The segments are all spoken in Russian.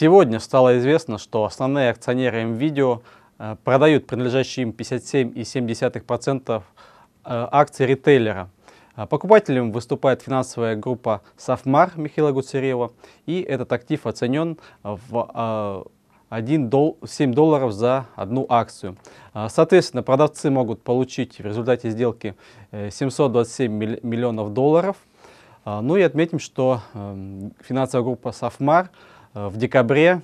Сегодня стало известно, что основные акционеры МВидео э, продают принадлежащие им 57,7% э, акций ритейлера. Э, покупателем выступает финансовая группа «Софмар» Михаила Гуцерева, и этот актив оценен в 1 дол 7 долларов за одну акцию. Соответственно, продавцы могут получить в результате сделки 727 миллионов долларов. Ну и отметим, что эм, финансовая группа «Софмар» Э, в декабре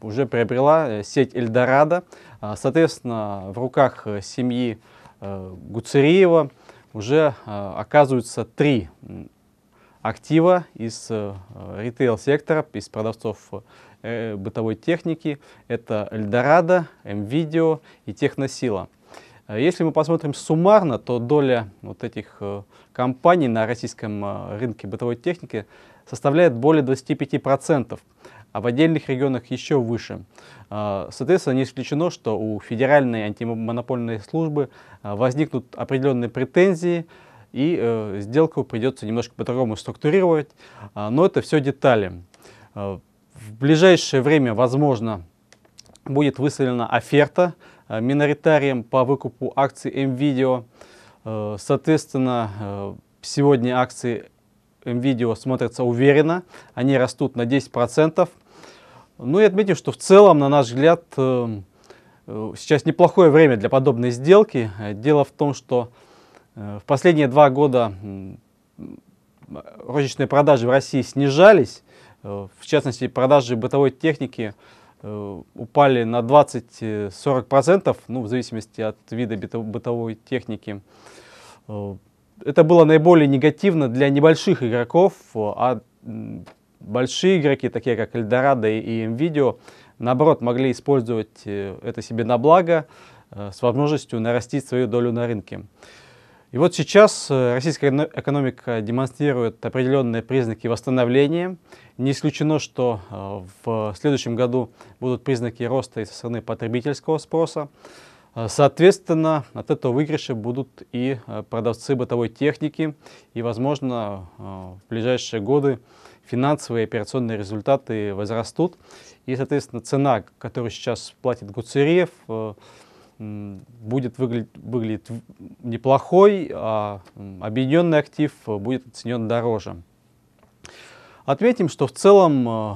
уже приобрела э, сеть Эльдорадо. А, соответственно, в руках э, семьи Гуцериева уже оказываются три актива из ритейл-сектора, из продавцов бытовой техники. Это Эльдорадо, МВидео и Техносила. Э, если мы посмотрим суммарно, то доля вот этих э, компаний на российском э, рынке бытовой техники составляет более 25%, а в отдельных регионах еще выше. Соответственно, не исключено, что у Федеральной антимонопольной службы возникнут определенные претензии, и сделку придется немножко по-другому структурировать, но это все детали. В ближайшее время, возможно, будет выставлена оферта, Э, миноритарием по выкупу акций MVideo. Э, соответственно, э, сегодня акции MVideo смотрятся уверенно, они растут на 10%. Ну и отметим, что в целом, на наш взгляд, сейчас неплохое время для подобной сделки. Дело в том, что в последние два года розничные продажи в России снижались, в частности, продажи бытовой техники Э, упали на 20-40%, ну, в зависимости от вида бытовой техники. Э, это было наиболее негативно для небольших игроков, а большие игроки, такие как Эльдорадо и МВидео, наоборот, могли использовать э, это себе на благо с возможностью нарастить свою долю на рынке. И вот сейчас э, российская экономика демонстрирует определенные признаки восстановления. Не исключено, что э, в следующем году будут признаки роста и со стороны потребительского спроса. Э, соответственно, от этого выигрыша будут и продавцы бытовой техники, и, возможно, в ближайшие годы финансовые и операционные результаты возрастут, и, соответственно, цена, которую сейчас платит Гуцериев, будет выглядеть, выглядеть неплохой, а объединенный актив э, будет оценен дороже. Отметим, что в целом э,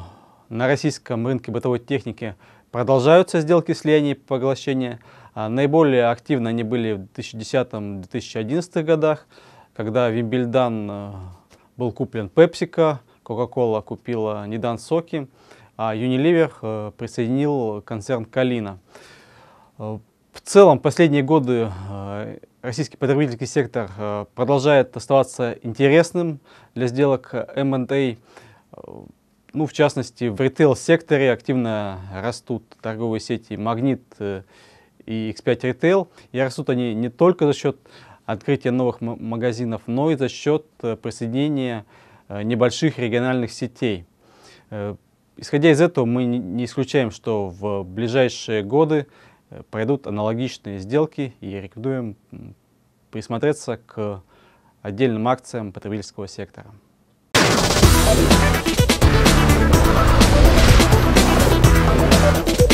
на российском рынке бытовой техники продолжаются сделки слияний и поглощения. А, наиболее активно они были в 2010-2011 годах, когда Вимбельдан э, был куплен Пепсика, Coca-Cola купила Недан Соки, а Unilever присоединил концерн Калина. В целом, последние годы э, российский потребительский сектор э, продолжает оставаться интересным для сделок M&A. Эм э, ну, в частности, в ритейл-секторе активно растут торговые сети «Магнит» и X5 Retail. И растут они не только за счет открытия новых магазинов, но и за счет присоединения небольших региональных сетей. Исходя из этого, мы не исключаем, что в ближайшие годы пойдут аналогичные сделки и рекомендуем присмотреться к отдельным акциям потребительского сектора. Thank you.